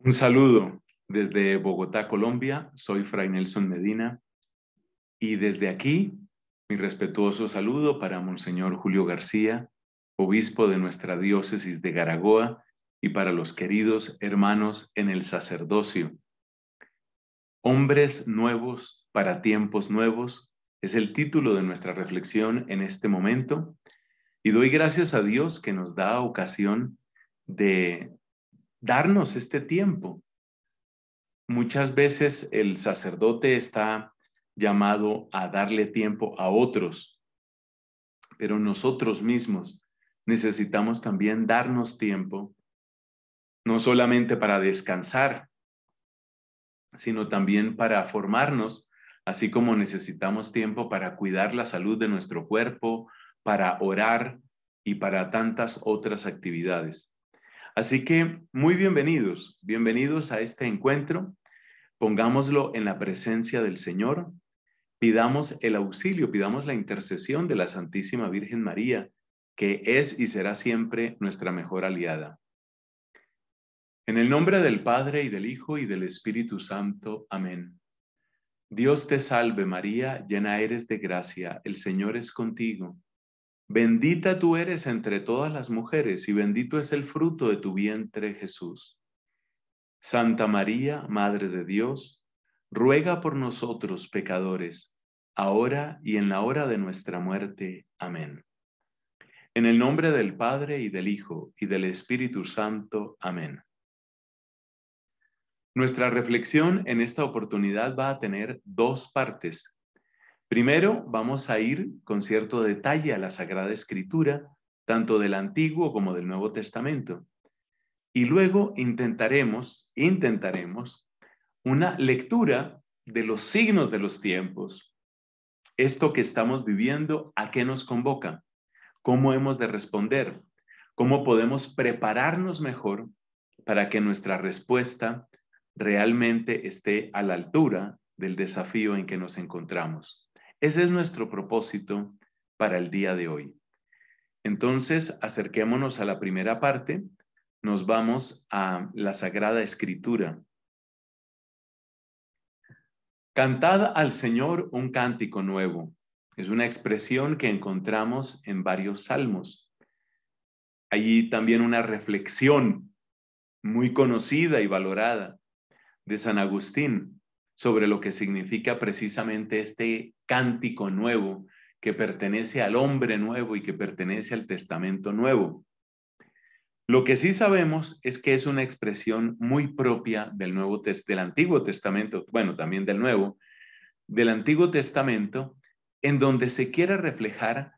Un saludo desde Bogotá, Colombia. Soy Fray Nelson Medina y desde aquí mi respetuoso saludo para Monseñor Julio García, obispo de nuestra diócesis de Garagoa y para los queridos hermanos en el sacerdocio. Hombres nuevos para tiempos nuevos es el título de nuestra reflexión en este momento y doy gracias a Dios que nos da ocasión de darnos este tiempo. Muchas veces el sacerdote está llamado a darle tiempo a otros, pero nosotros mismos necesitamos también darnos tiempo, no solamente para descansar, sino también para formarnos, así como necesitamos tiempo para cuidar la salud de nuestro cuerpo, para orar y para tantas otras actividades. Así que muy bienvenidos, bienvenidos a este encuentro. Pongámoslo en la presencia del Señor, pidamos el auxilio, pidamos la intercesión de la Santísima Virgen María, que es y será siempre nuestra mejor aliada. En el nombre del Padre y del Hijo y del Espíritu Santo. Amén. Dios te salve María, llena eres de gracia, el Señor es contigo. Bendita tú eres entre todas las mujeres y bendito es el fruto de tu vientre, Jesús. Santa María, Madre de Dios, ruega por nosotros pecadores, ahora y en la hora de nuestra muerte. Amén. En el nombre del Padre y del Hijo y del Espíritu Santo. Amén. Nuestra reflexión en esta oportunidad va a tener dos partes Primero vamos a ir con cierto detalle a la Sagrada Escritura, tanto del Antiguo como del Nuevo Testamento. Y luego intentaremos, intentaremos una lectura de los signos de los tiempos. Esto que estamos viviendo, ¿a qué nos convoca? ¿Cómo hemos de responder? ¿Cómo podemos prepararnos mejor para que nuestra respuesta realmente esté a la altura del desafío en que nos encontramos? Ese es nuestro propósito para el día de hoy. Entonces, acerquémonos a la primera parte. Nos vamos a la Sagrada Escritura. Cantad al Señor un cántico nuevo. Es una expresión que encontramos en varios salmos. Allí también una reflexión muy conocida y valorada de San Agustín sobre lo que significa precisamente este cántico nuevo que pertenece al hombre nuevo y que pertenece al testamento nuevo. Lo que sí sabemos es que es una expresión muy propia del, nuevo del Antiguo Testamento, bueno, también del Nuevo, del Antiguo Testamento, en donde se quiere reflejar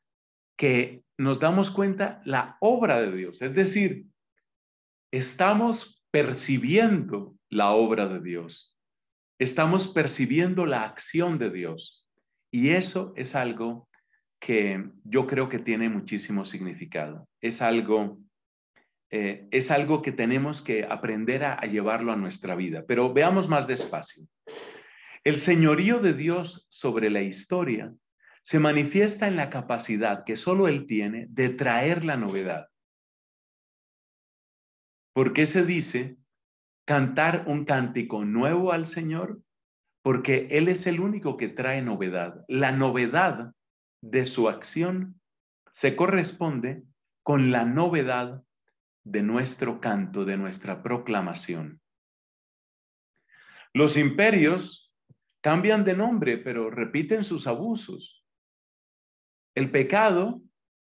que nos damos cuenta la obra de Dios, es decir, estamos percibiendo la obra de Dios, estamos percibiendo la acción de Dios. Y eso es algo que yo creo que tiene muchísimo significado. Es algo, eh, es algo que tenemos que aprender a, llevarlo a nuestra vida. Pero veamos más despacio. El señorío de Dios sobre la historia se manifiesta en la capacidad que solo Él tiene de traer la novedad. ¿Por qué se dice cantar un cántico nuevo al Señor? porque Él es el único que trae novedad. La novedad de su acción se corresponde con la novedad de nuestro canto, de nuestra proclamación. Los imperios cambian de nombre, pero repiten sus abusos. El pecado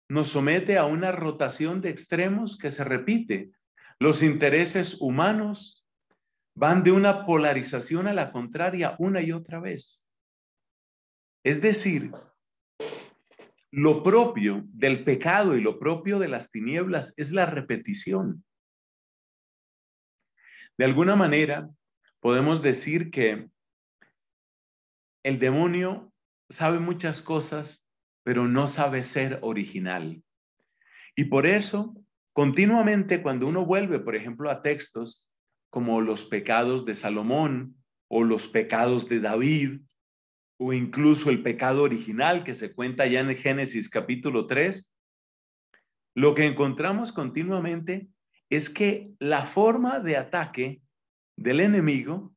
nos somete a una rotación de extremos que se repite. Los intereses humanos van de una polarización a la contraria una y otra vez. Es decir, lo propio del pecado y lo propio de las tinieblas es la repetición. De alguna manera, podemos decir que el demonio sabe muchas cosas, pero no sabe ser original. Y por eso, continuamente cuando uno vuelve, por ejemplo, a textos como los pecados de Salomón o los pecados de David o incluso el pecado original que se cuenta ya en Génesis capítulo 3, lo que encontramos continuamente es que la forma de ataque del enemigo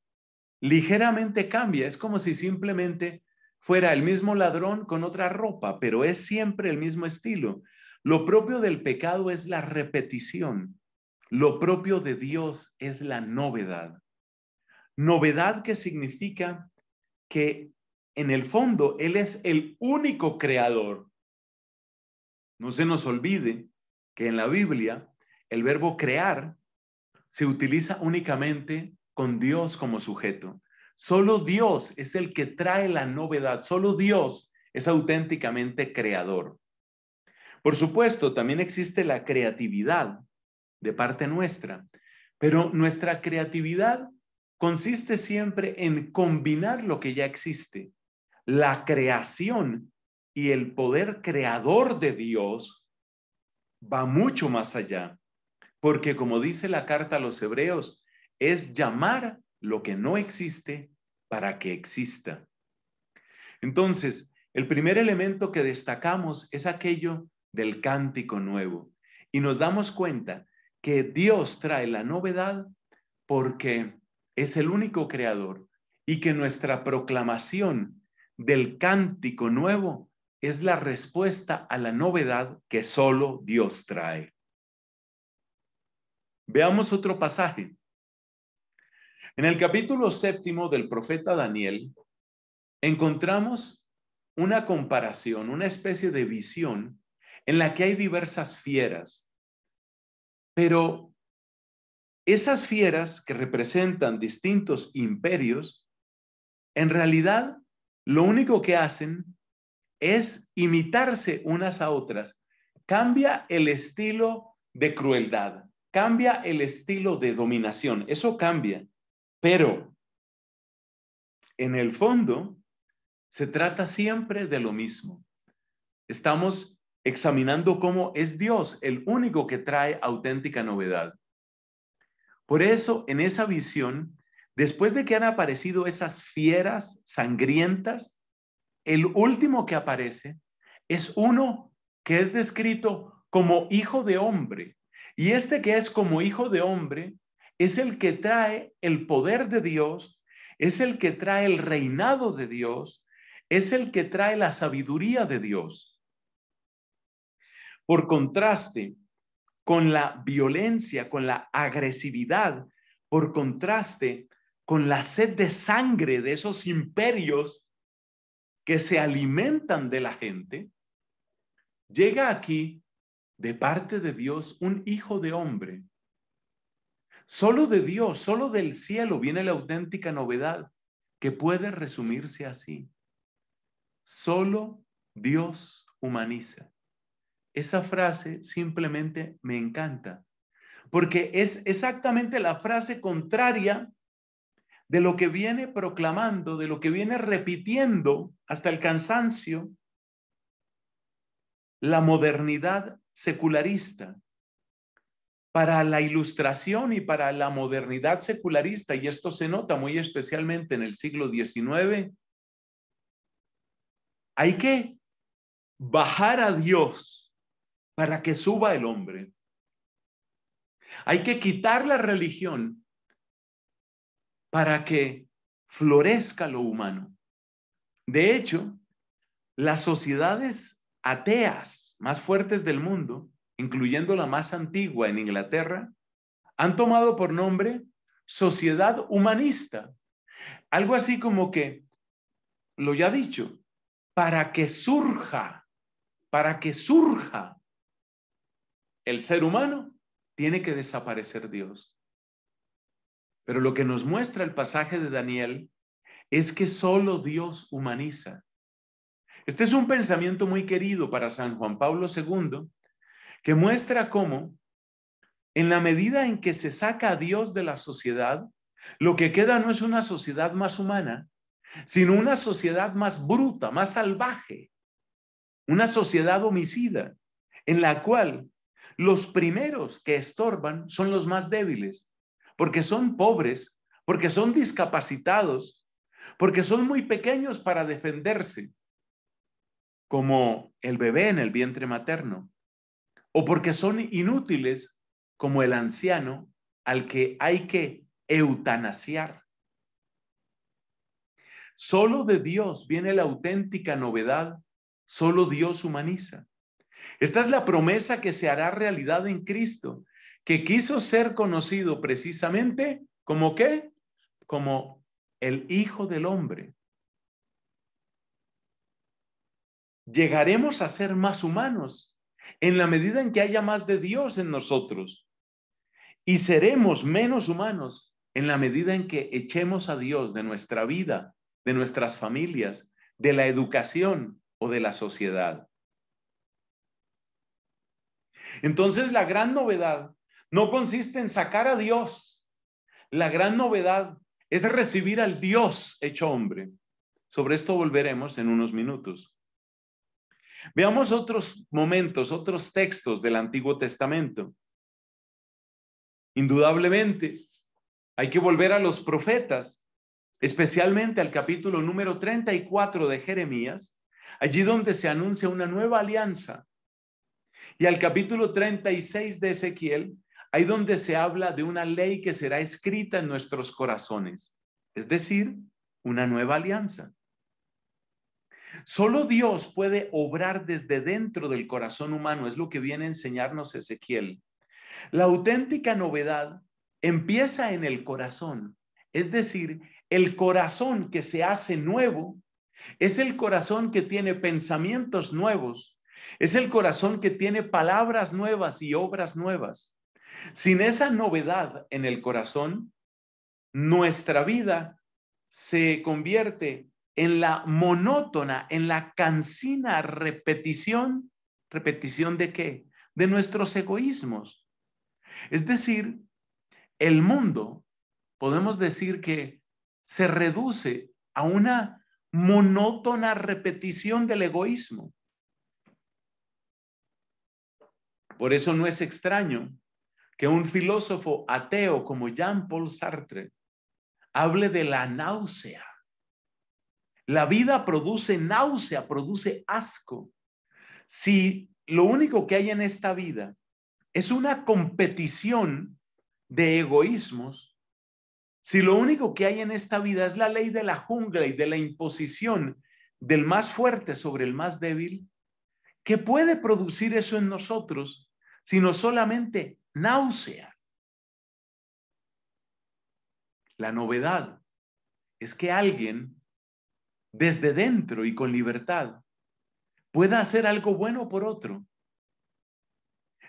ligeramente cambia. Es como si simplemente fuera el mismo ladrón con otra ropa, pero es siempre el mismo estilo. Lo propio del pecado es la repetición. Lo propio de Dios es la novedad. Novedad que significa que en el fondo Él es el único creador. No se nos olvide que en la Biblia el verbo crear se utiliza únicamente con Dios como sujeto. Solo Dios es el que trae la novedad, solo Dios es auténticamente creador. Por supuesto, también existe la creatividad, de parte nuestra. Pero nuestra creatividad consiste siempre en combinar lo que ya existe, la creación y el poder creador de Dios va mucho más allá, porque como dice la carta a los hebreos, es llamar lo que no existe para que exista. Entonces, el primer elemento que destacamos es aquello del cántico nuevo, y nos damos cuenta que Dios trae la novedad porque es el único creador y que nuestra proclamación del cántico nuevo es la respuesta a la novedad que solo Dios trae. Veamos otro pasaje. En el capítulo séptimo del profeta Daniel encontramos una comparación, una especie de visión en la que hay diversas fieras pero esas fieras que representan distintos imperios, en realidad lo único que hacen es imitarse unas a otras. Cambia el estilo de crueldad, cambia el estilo de dominación, eso cambia, pero en el fondo se trata siempre de lo mismo. Estamos examinando cómo es Dios el único que trae auténtica novedad. Por eso, en esa visión, después de que han aparecido esas fieras sangrientas, el último que aparece es uno que es descrito como hijo de hombre. Y este que es como hijo de hombre es el que trae el poder de Dios, es el que trae el reinado de Dios, es el que trae la sabiduría de Dios. Por contraste, con la violencia, con la agresividad, por contraste, con la sed de sangre de esos imperios que se alimentan de la gente, llega aquí de parte de Dios un hijo de hombre. Solo de Dios, solo del cielo viene la auténtica novedad que puede resumirse así. Solo Dios humaniza. Esa frase simplemente me encanta, porque es exactamente la frase contraria de lo que viene proclamando, de lo que viene repitiendo hasta el cansancio la modernidad secularista. Para la ilustración y para la modernidad secularista, y esto se nota muy especialmente en el siglo XIX, hay que bajar a Dios para que suba el hombre. Hay que quitar la religión para que florezca lo humano. De hecho, las sociedades ateas más fuertes del mundo, incluyendo la más antigua en Inglaterra, han tomado por nombre sociedad humanista. Algo así como que, lo ya dicho, para que surja, para que surja el ser humano, tiene que desaparecer Dios. Pero lo que nos muestra el pasaje de Daniel es que solo Dios humaniza. Este es un pensamiento muy querido para San Juan Pablo II, que muestra cómo, en la medida en que se saca a Dios de la sociedad, lo que queda no es una sociedad más humana, sino una sociedad más bruta, más salvaje, una sociedad homicida, en la cual los primeros que estorban son los más débiles, porque son pobres, porque son discapacitados, porque son muy pequeños para defenderse, como el bebé en el vientre materno, o porque son inútiles, como el anciano al que hay que eutanasiar. Solo de Dios viene la auténtica novedad, solo Dios humaniza. Esta es la promesa que se hará realidad en Cristo, que quiso ser conocido precisamente como qué? Como el Hijo del Hombre. Llegaremos a ser más humanos en la medida en que haya más de Dios en nosotros y seremos menos humanos en la medida en que echemos a Dios de nuestra vida, de nuestras familias, de la educación o de la sociedad. Entonces la gran novedad no consiste en sacar a Dios. La gran novedad es recibir al Dios hecho hombre. Sobre esto volveremos en unos minutos. Veamos otros momentos, otros textos del Antiguo Testamento. Indudablemente, hay que volver a los profetas, especialmente al capítulo número 34 de Jeremías, allí donde se anuncia una nueva alianza y al capítulo 36 de Ezequiel, ahí donde se habla de una ley que será escrita en nuestros corazones, es decir, una nueva alianza. Solo Dios puede obrar desde dentro del corazón humano, es lo que viene a enseñarnos Ezequiel. La auténtica novedad empieza en el corazón, es decir, el corazón que se hace nuevo es el corazón que tiene pensamientos nuevos, es el corazón que tiene palabras nuevas y obras nuevas. Sin esa novedad en el corazón, nuestra vida se convierte en la monótona, en la cansina repetición. ¿Repetición de qué? De nuestros egoísmos. Es decir, el mundo, podemos decir que se reduce a una monótona repetición del egoísmo. Por eso no es extraño que un filósofo ateo como Jean-Paul Sartre hable de la náusea. La vida produce náusea, produce asco. Si lo único que hay en esta vida es una competición de egoísmos, si lo único que hay en esta vida es la ley de la jungla y de la imposición del más fuerte sobre el más débil, ¿qué puede producir eso en nosotros sino solamente náusea. La novedad es que alguien desde dentro y con libertad pueda hacer algo bueno por otro,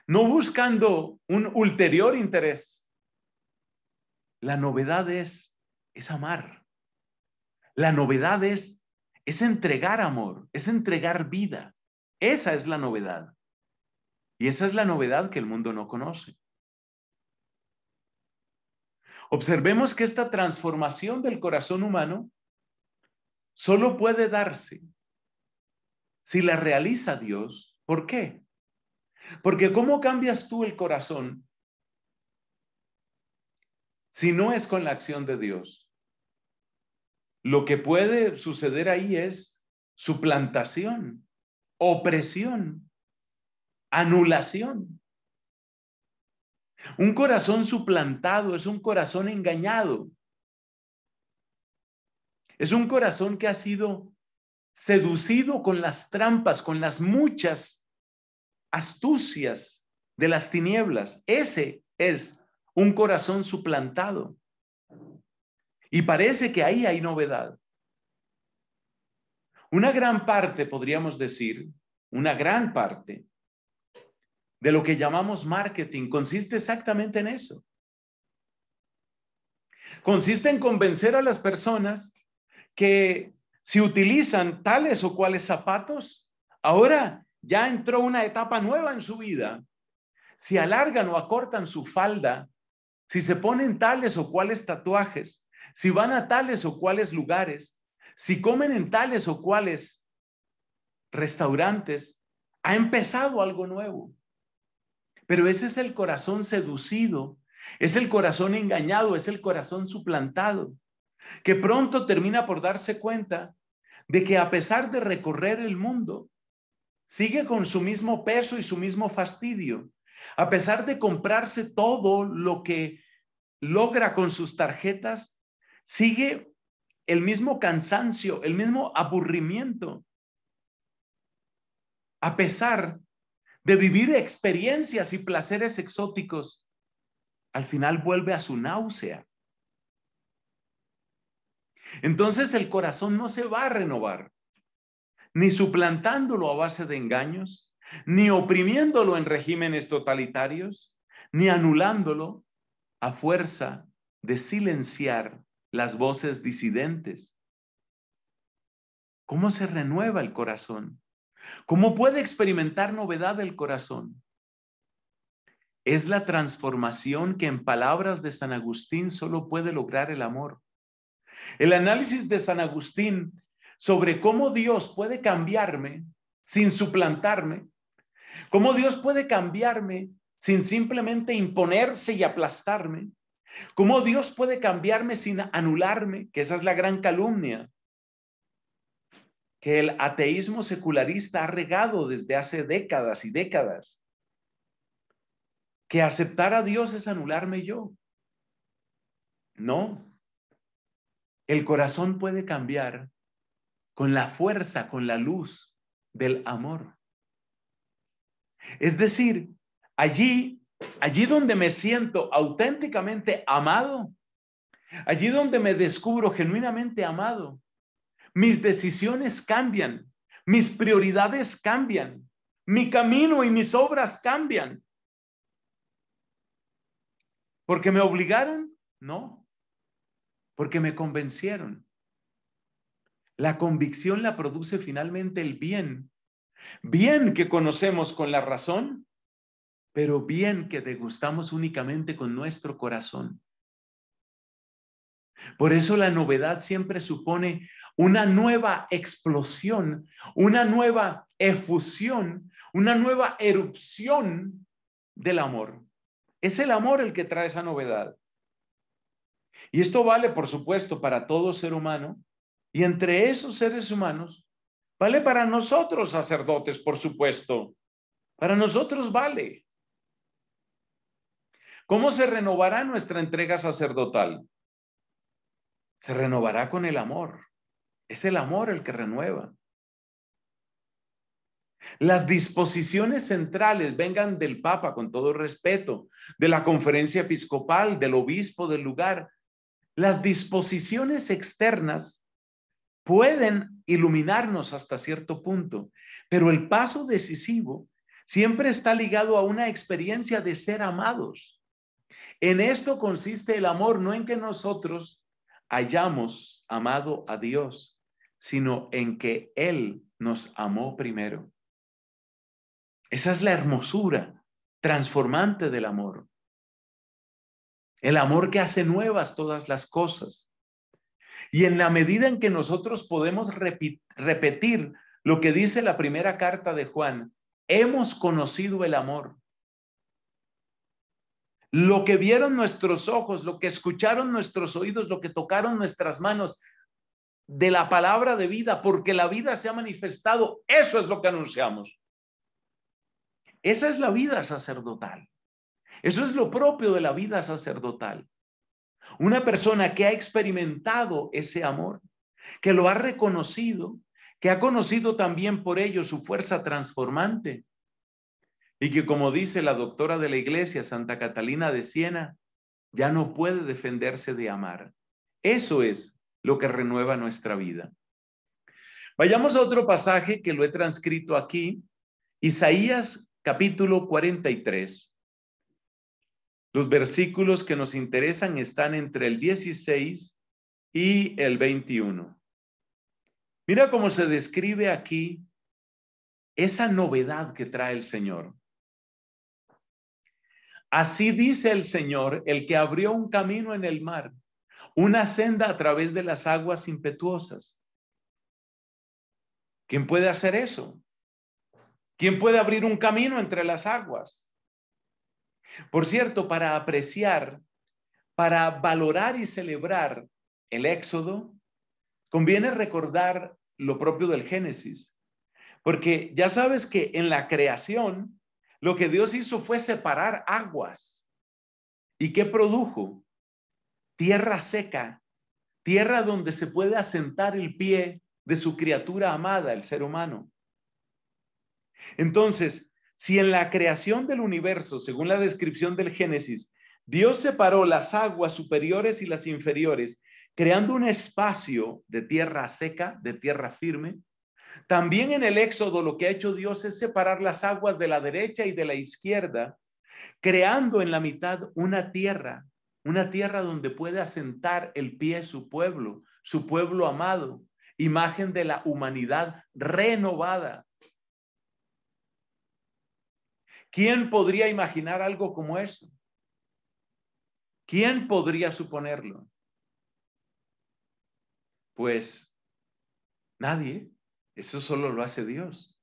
no buscando un ulterior interés. La novedad es, es amar. La novedad es, es entregar amor, es entregar vida. Esa es la novedad. Y esa es la novedad que el mundo no conoce. Observemos que esta transformación del corazón humano solo puede darse si la realiza Dios. ¿Por qué? Porque ¿cómo cambias tú el corazón si no es con la acción de Dios? Lo que puede suceder ahí es suplantación, opresión, anulación. Un corazón suplantado es un corazón engañado. Es un corazón que ha sido seducido con las trampas, con las muchas astucias de las tinieblas. Ese es un corazón suplantado. Y parece que ahí hay novedad. Una gran parte, podríamos decir, una gran parte de lo que llamamos marketing consiste exactamente en eso. Consiste en convencer a las personas que si utilizan tales o cuales zapatos, ahora ya entró una etapa nueva en su vida. Si alargan o acortan su falda, si se ponen tales o cuales tatuajes, si van a tales o cuales lugares, si comen en tales o cuales restaurantes, ha empezado algo nuevo. Pero ese es el corazón seducido, es el corazón engañado, es el corazón suplantado, que pronto termina por darse cuenta de que a pesar de recorrer el mundo, sigue con su mismo peso y su mismo fastidio. A pesar de comprarse todo lo que logra con sus tarjetas, sigue el mismo cansancio, el mismo aburrimiento. A pesar de vivir experiencias y placeres exóticos, al final vuelve a su náusea. Entonces el corazón no se va a renovar, ni suplantándolo a base de engaños, ni oprimiéndolo en regímenes totalitarios, ni anulándolo a fuerza de silenciar las voces disidentes. ¿Cómo se renueva el corazón? ¿Cómo puede experimentar novedad el corazón? Es la transformación que en palabras de San Agustín solo puede lograr el amor. El análisis de San Agustín sobre cómo Dios puede cambiarme sin suplantarme, cómo Dios puede cambiarme sin simplemente imponerse y aplastarme, cómo Dios puede cambiarme sin anularme, que esa es la gran calumnia que el ateísmo secularista ha regado desde hace décadas y décadas. Que aceptar a Dios es anularme yo. No. El corazón puede cambiar con la fuerza, con la luz del amor. Es decir, allí, allí donde me siento auténticamente amado, allí donde me descubro genuinamente amado, mis decisiones cambian, mis prioridades cambian, mi camino y mis obras cambian. ¿Porque me obligaron? No, porque me convencieron. La convicción la produce finalmente el bien. Bien que conocemos con la razón, pero bien que degustamos únicamente con nuestro corazón. Por eso la novedad siempre supone una nueva explosión, una nueva efusión, una nueva erupción del amor. Es el amor el que trae esa novedad. Y esto vale, por supuesto, para todo ser humano. Y entre esos seres humanos, vale para nosotros sacerdotes, por supuesto. Para nosotros vale. ¿Cómo se renovará nuestra entrega sacerdotal? se renovará con el amor. Es el amor el que renueva. Las disposiciones centrales vengan del Papa, con todo respeto, de la conferencia episcopal, del obispo del lugar. Las disposiciones externas pueden iluminarnos hasta cierto punto, pero el paso decisivo siempre está ligado a una experiencia de ser amados. En esto consiste el amor, no en que nosotros hayamos amado a Dios, sino en que Él nos amó primero. Esa es la hermosura transformante del amor. El amor que hace nuevas todas las cosas. Y en la medida en que nosotros podemos repetir lo que dice la primera carta de Juan, hemos conocido el amor lo que vieron nuestros ojos, lo que escucharon nuestros oídos, lo que tocaron nuestras manos de la palabra de vida, porque la vida se ha manifestado, eso es lo que anunciamos. Esa es la vida sacerdotal. Eso es lo propio de la vida sacerdotal. Una persona que ha experimentado ese amor, que lo ha reconocido, que ha conocido también por ello su fuerza transformante, y que como dice la doctora de la iglesia, Santa Catalina de Siena, ya no puede defenderse de amar. Eso es lo que renueva nuestra vida. Vayamos a otro pasaje que lo he transcrito aquí, Isaías capítulo 43. Los versículos que nos interesan están entre el 16 y el 21. Mira cómo se describe aquí esa novedad que trae el Señor. Así dice el Señor, el que abrió un camino en el mar, una senda a través de las aguas impetuosas. ¿Quién puede hacer eso? ¿Quién puede abrir un camino entre las aguas? Por cierto, para apreciar, para valorar y celebrar el Éxodo, conviene recordar lo propio del Génesis, porque ya sabes que en la creación, lo que Dios hizo fue separar aguas. ¿Y qué produjo? Tierra seca, tierra donde se puede asentar el pie de su criatura amada, el ser humano. Entonces, si en la creación del universo, según la descripción del Génesis, Dios separó las aguas superiores y las inferiores, creando un espacio de tierra seca, de tierra firme, también en el Éxodo lo que ha hecho Dios es separar las aguas de la derecha y de la izquierda, creando en la mitad una tierra, una tierra donde puede asentar el pie su pueblo, su pueblo amado, imagen de la humanidad renovada. ¿Quién podría imaginar algo como eso? ¿Quién podría suponerlo? Pues nadie. Eso solo lo hace Dios.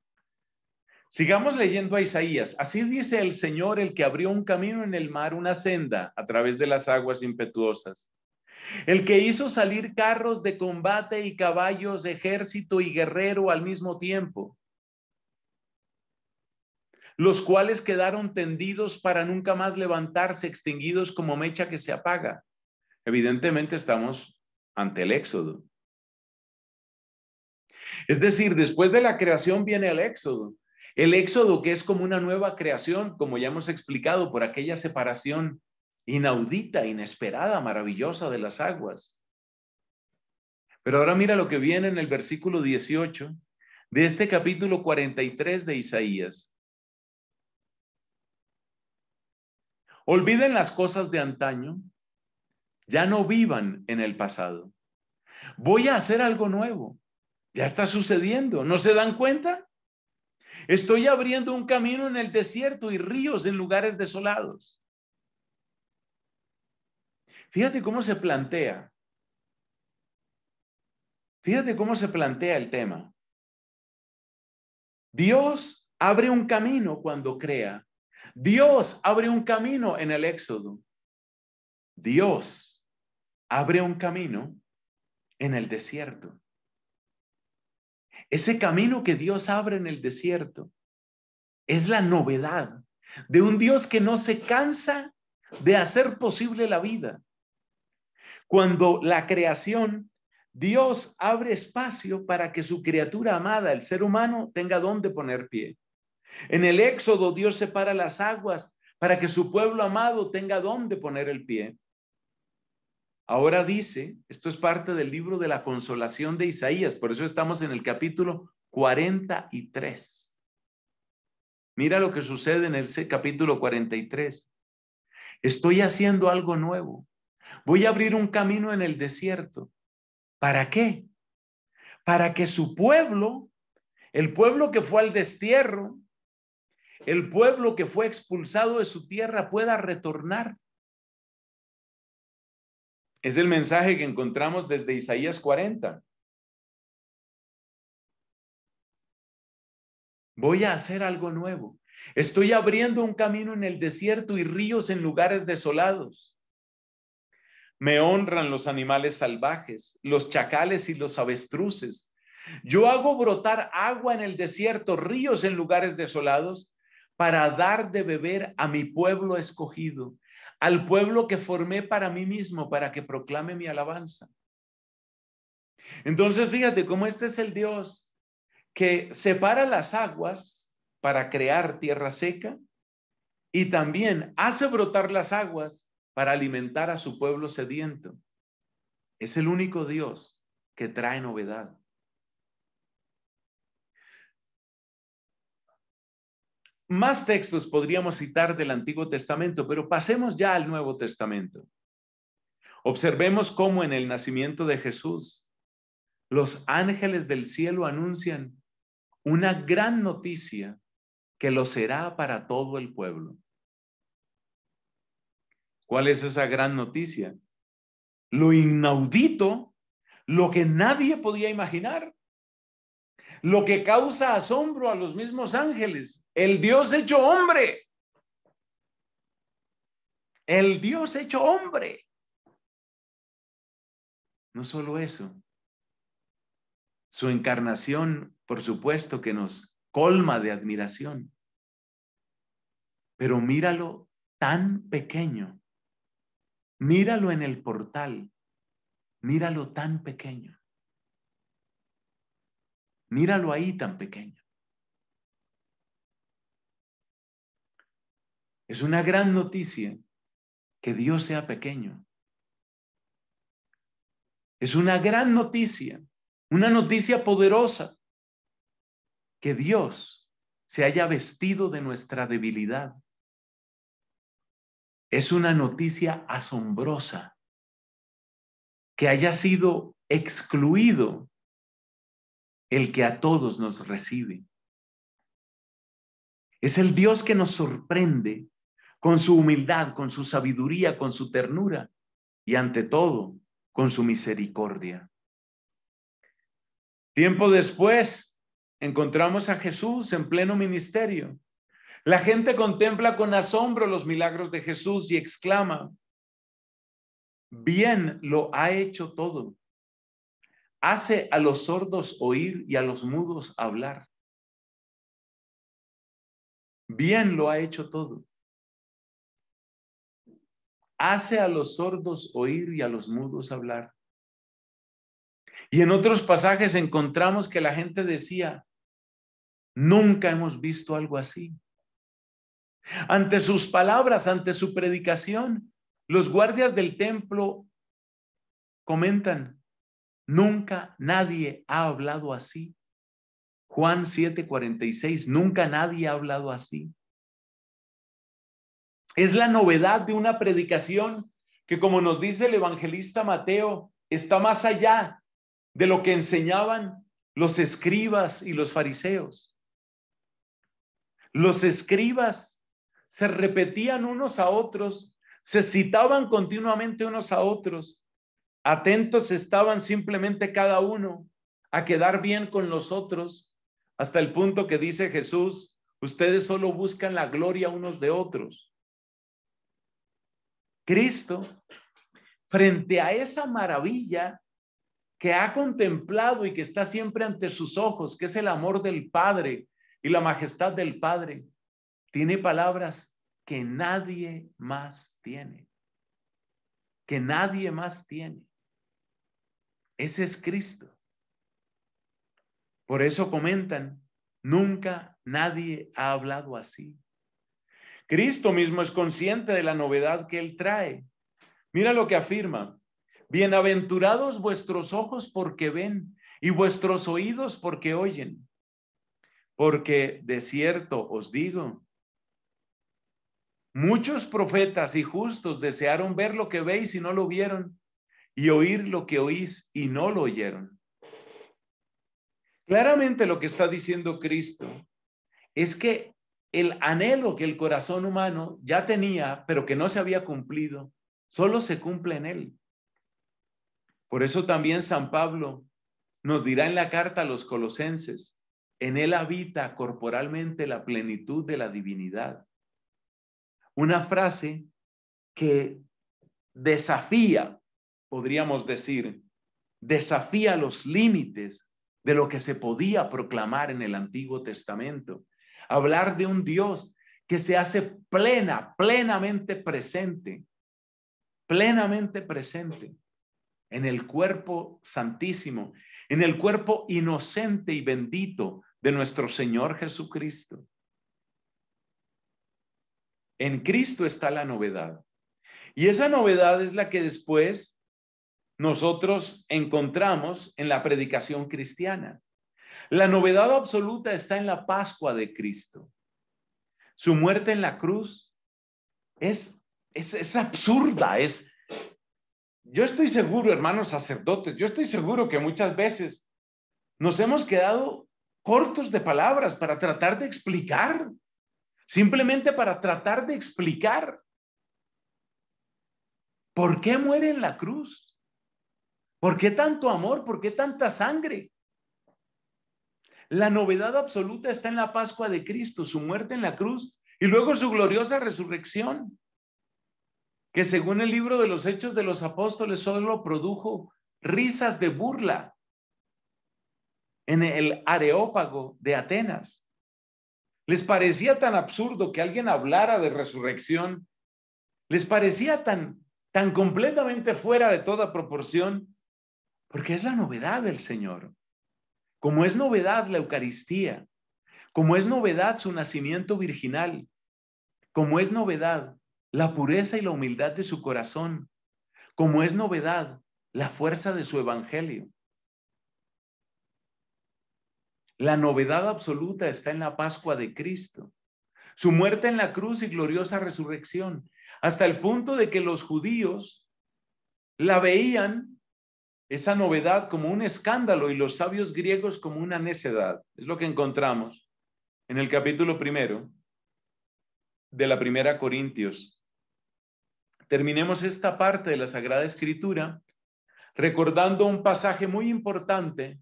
Sigamos leyendo a Isaías. Así dice el Señor, el que abrió un camino en el mar, una senda a través de las aguas impetuosas. El que hizo salir carros de combate y caballos, ejército y guerrero al mismo tiempo, los cuales quedaron tendidos para nunca más levantarse, extinguidos como mecha que se apaga. Evidentemente estamos ante el Éxodo. Es decir, después de la creación viene el éxodo. El éxodo que es como una nueva creación, como ya hemos explicado, por aquella separación inaudita, inesperada, maravillosa de las aguas. Pero ahora mira lo que viene en el versículo 18 de este capítulo 43 de Isaías. Olviden las cosas de antaño, ya no vivan en el pasado. Voy a hacer algo nuevo. Ya está sucediendo. ¿No se dan cuenta? Estoy abriendo un camino en el desierto y ríos en lugares desolados. Fíjate cómo se plantea. Fíjate cómo se plantea el tema. Dios abre un camino cuando crea. Dios abre un camino en el éxodo. Dios abre un camino en el desierto. Ese camino que Dios abre en el desierto es la novedad de un Dios que no se cansa de hacer posible la vida. Cuando la creación, Dios abre espacio para que su criatura amada, el ser humano, tenga dónde poner pie. En el Éxodo, Dios separa las aguas para que su pueblo amado tenga dónde poner el pie. Ahora dice, esto es parte del libro de la consolación de Isaías, por eso estamos en el capítulo 43. Mira lo que sucede en el capítulo 43. Estoy haciendo algo nuevo. Voy a abrir un camino en el desierto. ¿Para qué? Para que su pueblo, el pueblo que fue al destierro, el pueblo que fue expulsado de su tierra pueda retornar es el mensaje que encontramos desde Isaías 40. Voy a hacer algo nuevo. Estoy abriendo un camino en el desierto y ríos en lugares desolados. Me honran los animales salvajes, los chacales y los avestruces. Yo hago brotar agua en el desierto, ríos en lugares desolados, para dar de beber a mi pueblo escogido, al pueblo que formé para mí mismo, para que proclame mi alabanza. Entonces, fíjate cómo este es el Dios que separa las aguas para crear tierra seca y también hace brotar las aguas para alimentar a su pueblo sediento. Es el único Dios que trae novedad. Más textos podríamos citar del Antiguo Testamento, pero pasemos ya al Nuevo Testamento. Observemos cómo en el nacimiento de Jesús, los ángeles del cielo anuncian una gran noticia que lo será para todo el pueblo. ¿Cuál es esa gran noticia? Lo inaudito, lo que nadie podía imaginar, lo que causa asombro a los mismos ángeles, el Dios hecho hombre. El Dios hecho hombre. No solo eso, su encarnación, por supuesto, que nos colma de admiración. Pero míralo tan pequeño, míralo en el portal, míralo tan pequeño. Míralo ahí tan pequeño. Es una gran noticia que Dios sea pequeño. Es una gran noticia, una noticia poderosa, que Dios se haya vestido de nuestra debilidad. Es una noticia asombrosa que haya sido excluido el que a todos nos recibe. Es el Dios que nos sorprende con su humildad, con su sabiduría, con su ternura y ante todo con su misericordia. Tiempo después encontramos a Jesús en pleno ministerio. La gente contempla con asombro los milagros de Jesús y exclama, bien lo ha hecho todo hace a los sordos oír y a los mudos hablar. Bien lo ha hecho todo. Hace a los sordos oír y a los mudos hablar. Y en otros pasajes encontramos que la gente decía, nunca hemos visto algo así. Ante sus palabras, ante su predicación, los guardias del templo comentan, Nunca nadie ha hablado así. Juan 7:46, nunca nadie ha hablado así. Es la novedad de una predicación que, como nos dice el evangelista Mateo, está más allá de lo que enseñaban los escribas y los fariseos. Los escribas se repetían unos a otros, se citaban continuamente unos a otros, Atentos estaban simplemente cada uno a quedar bien con los otros, hasta el punto que dice Jesús, ustedes solo buscan la gloria unos de otros. Cristo, frente a esa maravilla que ha contemplado y que está siempre ante sus ojos, que es el amor del Padre y la majestad del Padre, tiene palabras que nadie más tiene, que nadie más tiene. Ese es Cristo. Por eso comentan, nunca nadie ha hablado así. Cristo mismo es consciente de la novedad que él trae. Mira lo que afirma. Bienaventurados vuestros ojos porque ven y vuestros oídos porque oyen. Porque de cierto os digo, muchos profetas y justos desearon ver lo que veis y no lo vieron y oír lo que oís y no lo oyeron. Claramente lo que está diciendo Cristo es que el anhelo que el corazón humano ya tenía, pero que no se había cumplido, solo se cumple en él. Por eso también San Pablo nos dirá en la carta a los colosenses, en él habita corporalmente la plenitud de la divinidad. Una frase que desafía podríamos decir, desafía los límites de lo que se podía proclamar en el Antiguo Testamento. Hablar de un Dios que se hace plena, plenamente presente, plenamente presente en el cuerpo santísimo, en el cuerpo inocente y bendito de nuestro Señor Jesucristo. En Cristo está la novedad. Y esa novedad es la que después nosotros encontramos en la predicación cristiana. La novedad absoluta está en la Pascua de Cristo. Su muerte en la cruz es, es, absurda, es, yo estoy seguro, hermanos sacerdotes, yo estoy seguro que muchas veces nos hemos quedado cortos de palabras para tratar de explicar, simplemente para tratar de explicar por qué muere en la cruz. ¿Por qué tanto amor? ¿Por qué tanta sangre? La novedad absoluta está en la Pascua de Cristo, su muerte en la cruz y luego su gloriosa resurrección, que según el libro de los Hechos de los Apóstoles solo produjo risas de burla en el areópago de Atenas. Les parecía tan absurdo que alguien hablara de resurrección, les parecía tan, tan completamente fuera de toda proporción porque es la novedad del Señor. Como es novedad la Eucaristía, como es novedad su nacimiento virginal, como es novedad la pureza y la humildad de su corazón, como es novedad la fuerza de su evangelio. La novedad absoluta está en la Pascua de Cristo, su muerte en la cruz y gloriosa resurrección, hasta el punto de que los judíos la veían esa novedad como un escándalo y los sabios griegos como una necedad. Es lo que encontramos en el capítulo primero de la primera Corintios. Terminemos esta parte de la Sagrada Escritura recordando un pasaje muy importante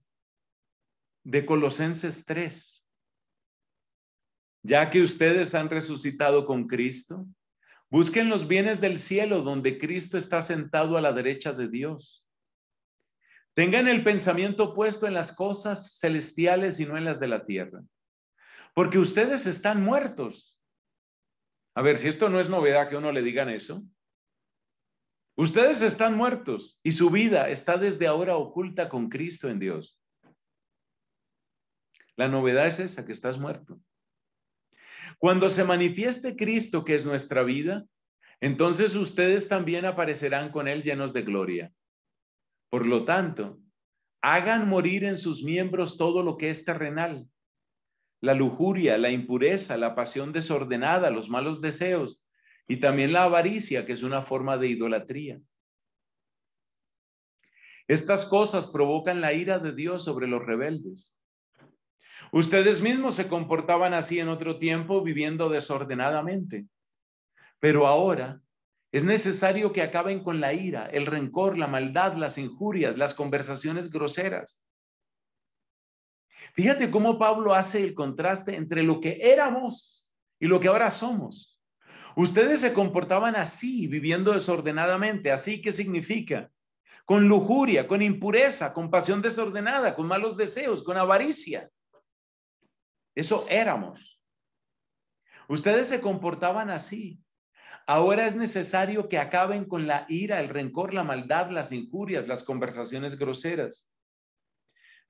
de Colosenses 3. Ya que ustedes han resucitado con Cristo, busquen los bienes del cielo donde Cristo está sentado a la derecha de Dios. Tengan el pensamiento puesto en las cosas celestiales y no en las de la tierra, porque ustedes están muertos. A ver, si esto no es novedad que uno le digan eso. Ustedes están muertos y su vida está desde ahora oculta con Cristo en Dios. La novedad es esa, que estás muerto. Cuando se manifieste Cristo, que es nuestra vida, entonces ustedes también aparecerán con Él llenos de gloria. Por lo tanto, hagan morir en sus miembros todo lo que es terrenal, la lujuria, la impureza, la pasión desordenada, los malos deseos y también la avaricia, que es una forma de idolatría. Estas cosas provocan la ira de Dios sobre los rebeldes. Ustedes mismos se comportaban así en otro tiempo, viviendo desordenadamente. Pero ahora es necesario que acaben con la ira, el rencor, la maldad, las injurias, las conversaciones groseras. Fíjate cómo Pablo hace el contraste entre lo que éramos y lo que ahora somos. Ustedes se comportaban así, viviendo desordenadamente. Así que significa con lujuria, con impureza, con pasión desordenada, con malos deseos, con avaricia. Eso éramos. Ustedes se comportaban así, Ahora es necesario que acaben con la ira, el rencor, la maldad, las injurias, las conversaciones groseras.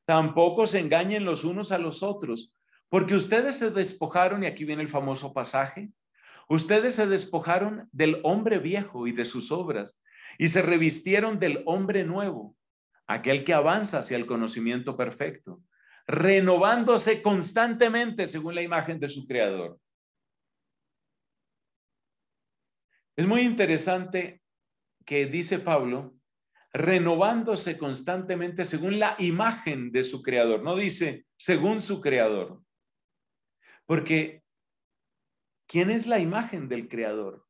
Tampoco se engañen los unos a los otros, porque ustedes se despojaron, y aquí viene el famoso pasaje, ustedes se despojaron del hombre viejo y de sus obras, y se revistieron del hombre nuevo, aquel que avanza hacia el conocimiento perfecto, renovándose constantemente según la imagen de su creador. Es muy interesante que dice Pablo, renovándose constantemente según la imagen de su creador, no dice según su creador, porque ¿quién es la imagen del creador?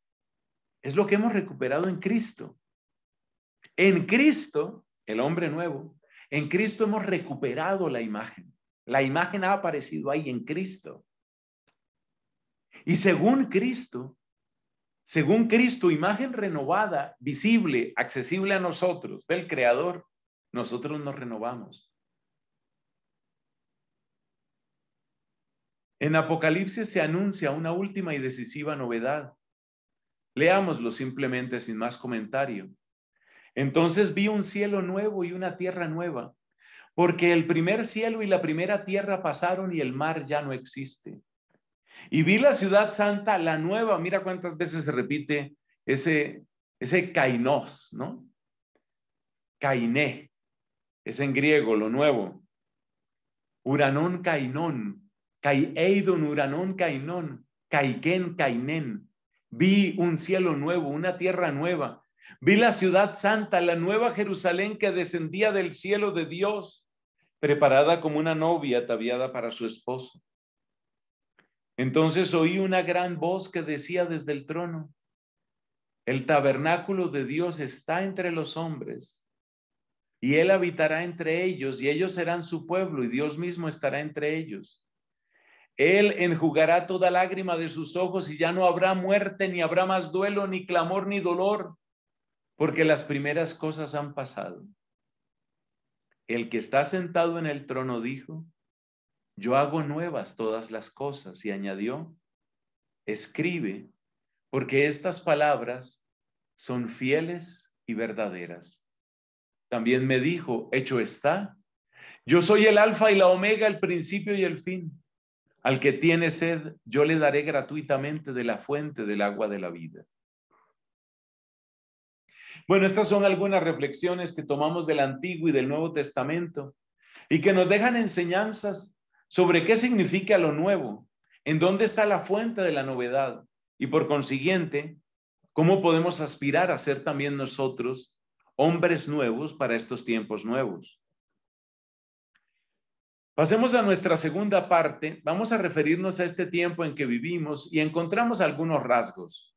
Es lo que hemos recuperado en Cristo. En Cristo, el hombre nuevo, en Cristo hemos recuperado la imagen. La imagen ha aparecido ahí en Cristo. Y según Cristo, según Cristo, imagen renovada, visible, accesible a nosotros, del Creador, nosotros nos renovamos. En Apocalipsis se anuncia una última y decisiva novedad. Leámoslo simplemente sin más comentario. Entonces vi un cielo nuevo y una tierra nueva, porque el primer cielo y la primera tierra pasaron y el mar ya no existe. Y vi la ciudad santa, la nueva, mira cuántas veces se repite ese, ese kainos, ¿no? Kainé, es en griego, lo nuevo. Uranón kainón, kaieidon uranón kainón, kaiken Kainén. Vi un cielo nuevo, una tierra nueva. Vi la ciudad santa, la nueva Jerusalén que descendía del cielo de Dios, preparada como una novia ataviada para su esposo. Entonces oí una gran voz que decía desde el trono, el tabernáculo de Dios está entre los hombres y Él habitará entre ellos y ellos serán su pueblo y Dios mismo estará entre ellos. Él enjugará toda lágrima de sus ojos y ya no habrá muerte, ni habrá más duelo, ni clamor, ni dolor, porque las primeras cosas han pasado. El que está sentado en el trono dijo, yo hago nuevas todas las cosas. Y añadió, escribe, porque estas palabras son fieles y verdaderas. También me dijo, hecho está, yo soy el alfa y la omega, el principio y el fin. Al que tiene sed, yo le daré gratuitamente de la fuente del agua de la vida. Bueno, estas son algunas reflexiones que tomamos del Antiguo y del Nuevo Testamento y que nos dejan enseñanzas sobre qué significa lo nuevo, en dónde está la fuente de la novedad y por consiguiente, cómo podemos aspirar a ser también nosotros hombres nuevos para estos tiempos nuevos. Pasemos a nuestra segunda parte. Vamos a referirnos a este tiempo en que vivimos y encontramos algunos rasgos.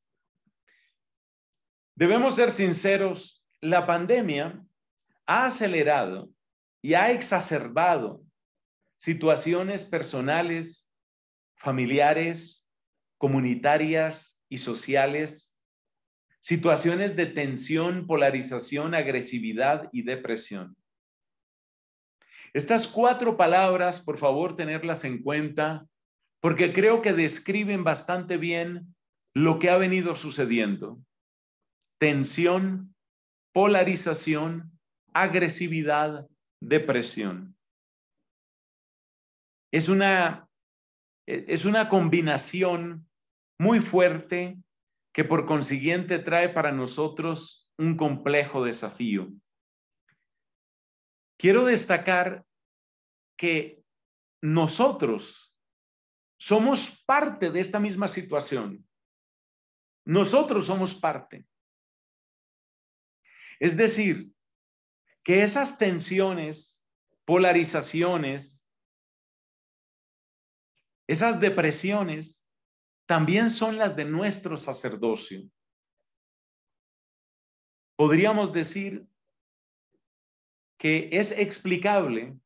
Debemos ser sinceros, la pandemia ha acelerado y ha exacerbado situaciones personales, familiares, comunitarias y sociales, situaciones de tensión, polarización, agresividad y depresión. Estas cuatro palabras, por favor, tenerlas en cuenta, porque creo que describen bastante bien lo que ha venido sucediendo. Tensión, polarización, agresividad, depresión. Es una, e, es una combinación muy fuerte que por consiguiente trae para nosotros un complejo desafío. Quiero destacar que nosotros somos parte de esta misma situación. Nosotros somos parte. Es decir, que esas tensiones, polarizaciones, esas depresiones también son las de nuestro sacerdocio. Podríamos decir que es explicable,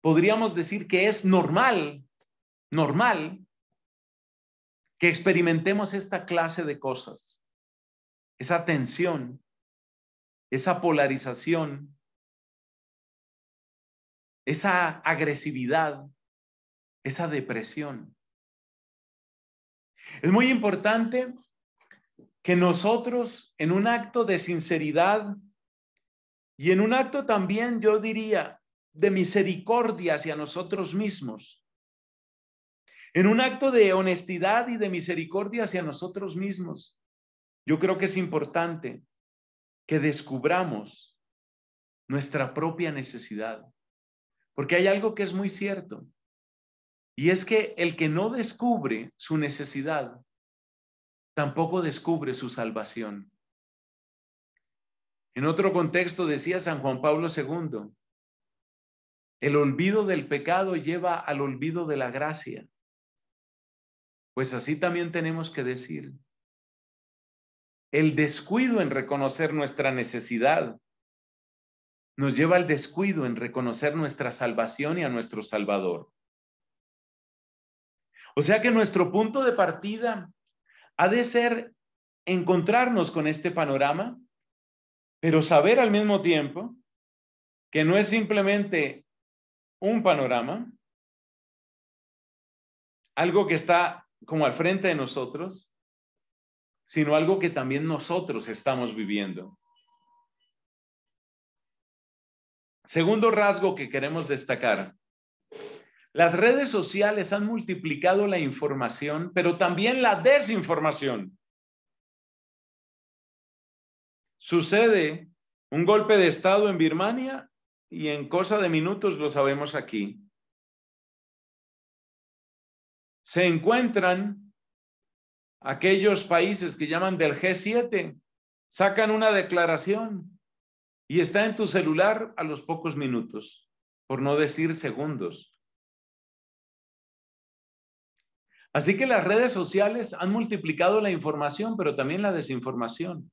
podríamos decir que es normal, normal que experimentemos esta clase de cosas, esa tensión, esa polarización, esa agresividad, esa depresión. Es muy importante que nosotros en un acto de sinceridad y en un acto también, yo diría, de misericordia hacia nosotros mismos, en un acto de honestidad y de misericordia hacia nosotros mismos, yo creo que es importante que descubramos nuestra propia necesidad, porque hay algo que es muy cierto. Y es que el que no descubre su necesidad, tampoco descubre su salvación. En otro contexto decía San Juan Pablo II, el olvido del pecado lleva al olvido de la gracia. Pues así también tenemos que decir, el descuido en reconocer nuestra necesidad nos lleva al descuido en reconocer nuestra salvación y a nuestro Salvador. O sea que nuestro punto de partida ha de ser encontrarnos con este panorama, pero saber al mismo tiempo que no es simplemente un panorama, algo que está como al frente de nosotros, sino algo que también nosotros estamos viviendo. Segundo rasgo que queremos destacar las redes sociales han multiplicado la información, pero también la desinformación. Sucede un golpe de Estado en Birmania y en cosa de minutos lo sabemos aquí. Se encuentran aquellos países que llaman del G7, sacan una declaración y está en tu celular a los pocos minutos, por no decir segundos. Así que las redes sociales han multiplicado la información, pero también la desinformación.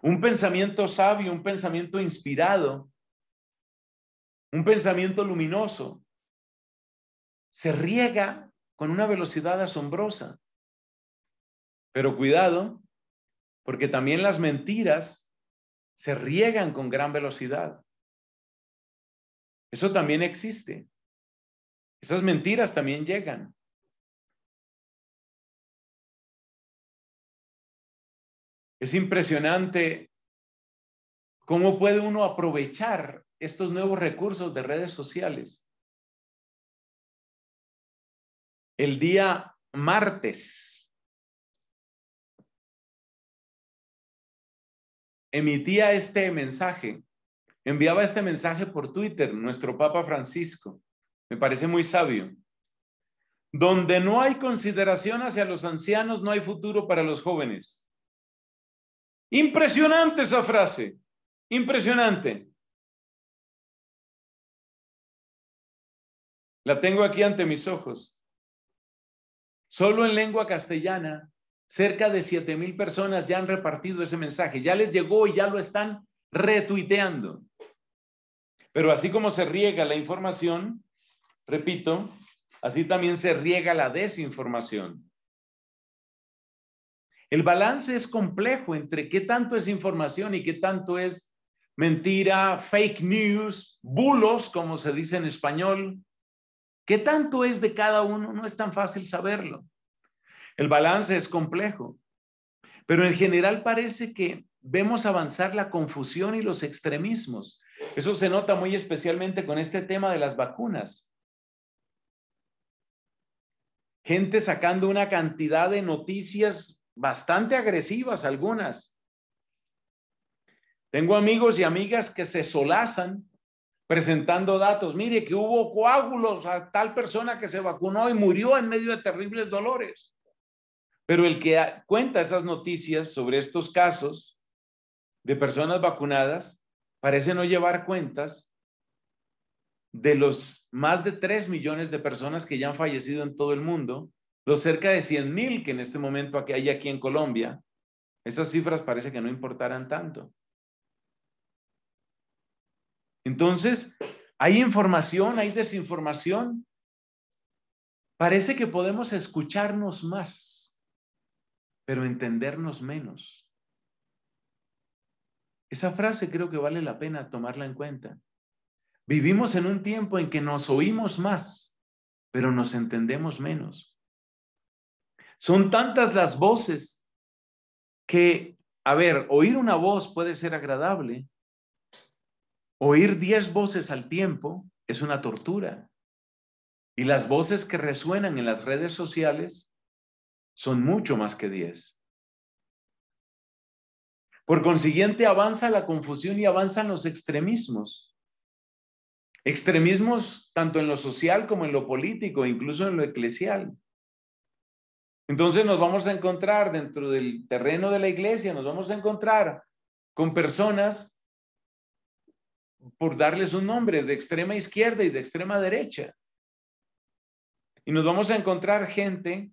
Un pensamiento sabio, un pensamiento inspirado, un pensamiento luminoso, se riega con una velocidad asombrosa. Pero cuidado, porque también las mentiras se riegan con gran velocidad. Eso también existe. Esas mentiras también llegan. Es impresionante cómo puede uno aprovechar estos nuevos recursos de redes sociales. El día martes emitía este mensaje, enviaba este mensaje por Twitter nuestro Papa Francisco. Me parece muy sabio. Donde no hay consideración hacia los ancianos, no hay futuro para los jóvenes. Impresionante esa frase, impresionante. La tengo aquí ante mis ojos. Solo en lengua castellana, cerca de 7.000 mil personas ya han repartido ese mensaje, ya les llegó y ya lo están retuiteando. Pero así como se riega la información, repito, así también se riega la desinformación. El balance es complejo entre qué tanto es información y qué tanto es mentira, fake news, bulos, como se dice en español. ¿Qué tanto es de cada uno? No es tan fácil saberlo. El balance es complejo, pero en general parece que vemos avanzar la confusión y los extremismos. Eso se nota muy especialmente con este tema de las vacunas. Gente sacando una cantidad de noticias bastante agresivas algunas. Tengo amigos y amigas que se solazan presentando datos. Mire que hubo coágulos a tal persona que se vacunó y murió en medio de terribles dolores. Pero el que cuenta esas noticias sobre estos casos de personas vacunadas parece no llevar cuentas de los más de tres millones de personas que ya han fallecido en todo el mundo los cerca de 100.000 que en este momento aquí hay aquí en Colombia, esas cifras parece que no importarán tanto. Entonces, hay información, hay desinformación. Parece que podemos escucharnos más, pero entendernos menos. Esa frase creo que vale la pena tomarla en cuenta. Vivimos en un tiempo en que nos oímos más, pero nos entendemos menos. Son tantas las voces que, a ver, oír una voz puede ser agradable. Oír diez voces al tiempo es una tortura. Y las voces que resuenan en las redes sociales son mucho más que diez. Por consiguiente, avanza la confusión y avanzan los extremismos. Extremismos tanto en lo social como en lo político, incluso en lo eclesial. Entonces nos vamos a encontrar dentro del terreno de la iglesia, nos vamos a encontrar con personas, por darles un nombre, de extrema izquierda y de extrema derecha. Y nos vamos a encontrar gente,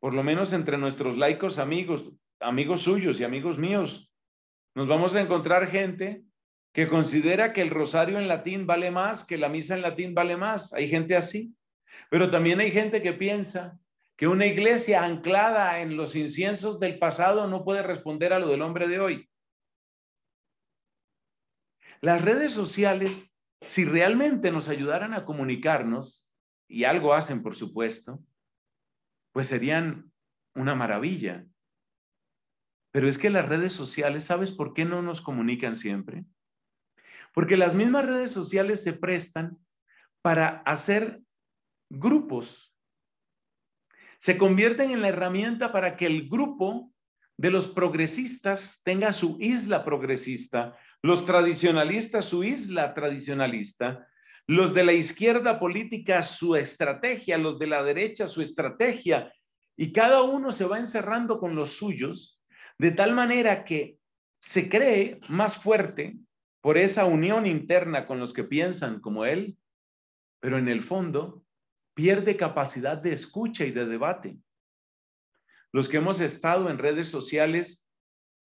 por lo menos entre nuestros laicos amigos, amigos suyos y amigos míos, nos vamos a encontrar gente que considera que el rosario en latín vale más, que la misa en latín vale más. Hay gente así. Pero también hay gente que piensa que una iglesia anclada en los inciensos del pasado no puede responder a lo del hombre de hoy. Las redes sociales, si realmente nos ayudaran a comunicarnos, y algo hacen por supuesto, pues serían una maravilla. Pero es que las redes sociales, ¿sabes por qué no nos comunican siempre? Porque las mismas redes sociales se prestan para hacer grupos se convierten en la herramienta para que el grupo de los progresistas tenga su isla progresista, los tradicionalistas su isla tradicionalista, los de la izquierda política su estrategia, los de la derecha su estrategia, y cada uno se va encerrando con los suyos, de tal manera que se cree más fuerte por esa unión interna con los que piensan como él, pero en el fondo pierde capacidad de escucha y de debate. Los que hemos estado en redes sociales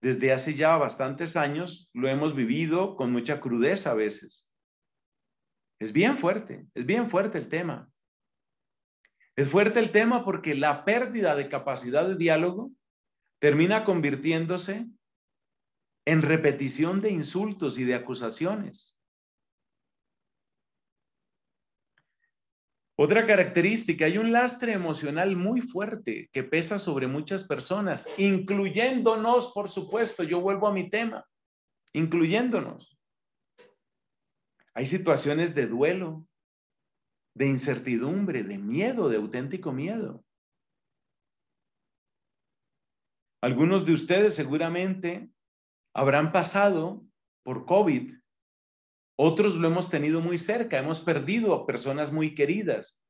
desde hace ya bastantes años, lo hemos vivido con mucha crudeza a veces. Es bien fuerte, es bien fuerte el tema. Es fuerte el tema porque la pérdida de capacidad de diálogo termina convirtiéndose en repetición de insultos y de acusaciones. Otra característica, hay un lastre emocional muy fuerte que pesa sobre muchas personas, incluyéndonos, por supuesto, yo vuelvo a mi tema, incluyéndonos. Hay situaciones de duelo, de incertidumbre, de miedo, de auténtico miedo. Algunos de ustedes seguramente habrán pasado por COVID otros lo hemos tenido muy cerca, hemos perdido a personas muy queridas.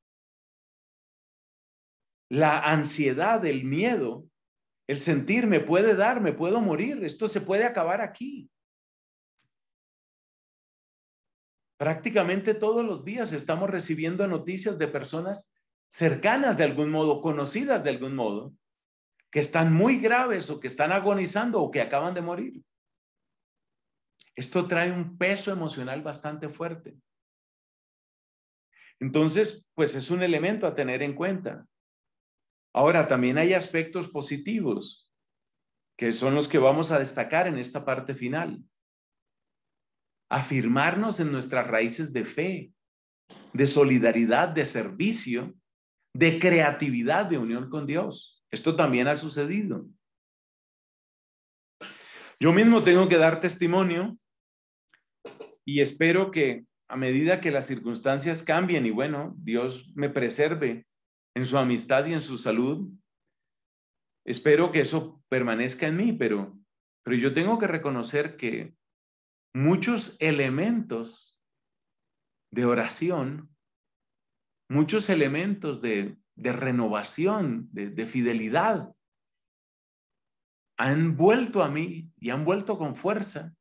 La ansiedad, el miedo, el sentir, me puede dar, me puedo morir, esto se puede acabar aquí. Prácticamente todos los días estamos recibiendo noticias de personas cercanas de algún modo, conocidas de algún modo, que están muy graves o que están agonizando o que acaban de morir. Esto trae un peso emocional bastante fuerte. Entonces, pues es un elemento a tener en cuenta. Ahora, también hay aspectos positivos, que son los que vamos a destacar en esta parte final. Afirmarnos en nuestras raíces de fe, de solidaridad, de servicio, de creatividad, de unión con Dios. Esto también ha sucedido. Yo mismo tengo que dar testimonio y espero que a medida que las circunstancias cambien y bueno, Dios me preserve en su amistad y en su salud, espero que eso permanezca en mí, pero, pero yo tengo que reconocer que muchos elementos de oración, muchos elementos de, renovación, de, de fidelidad, han vuelto a mí y han vuelto con fuerza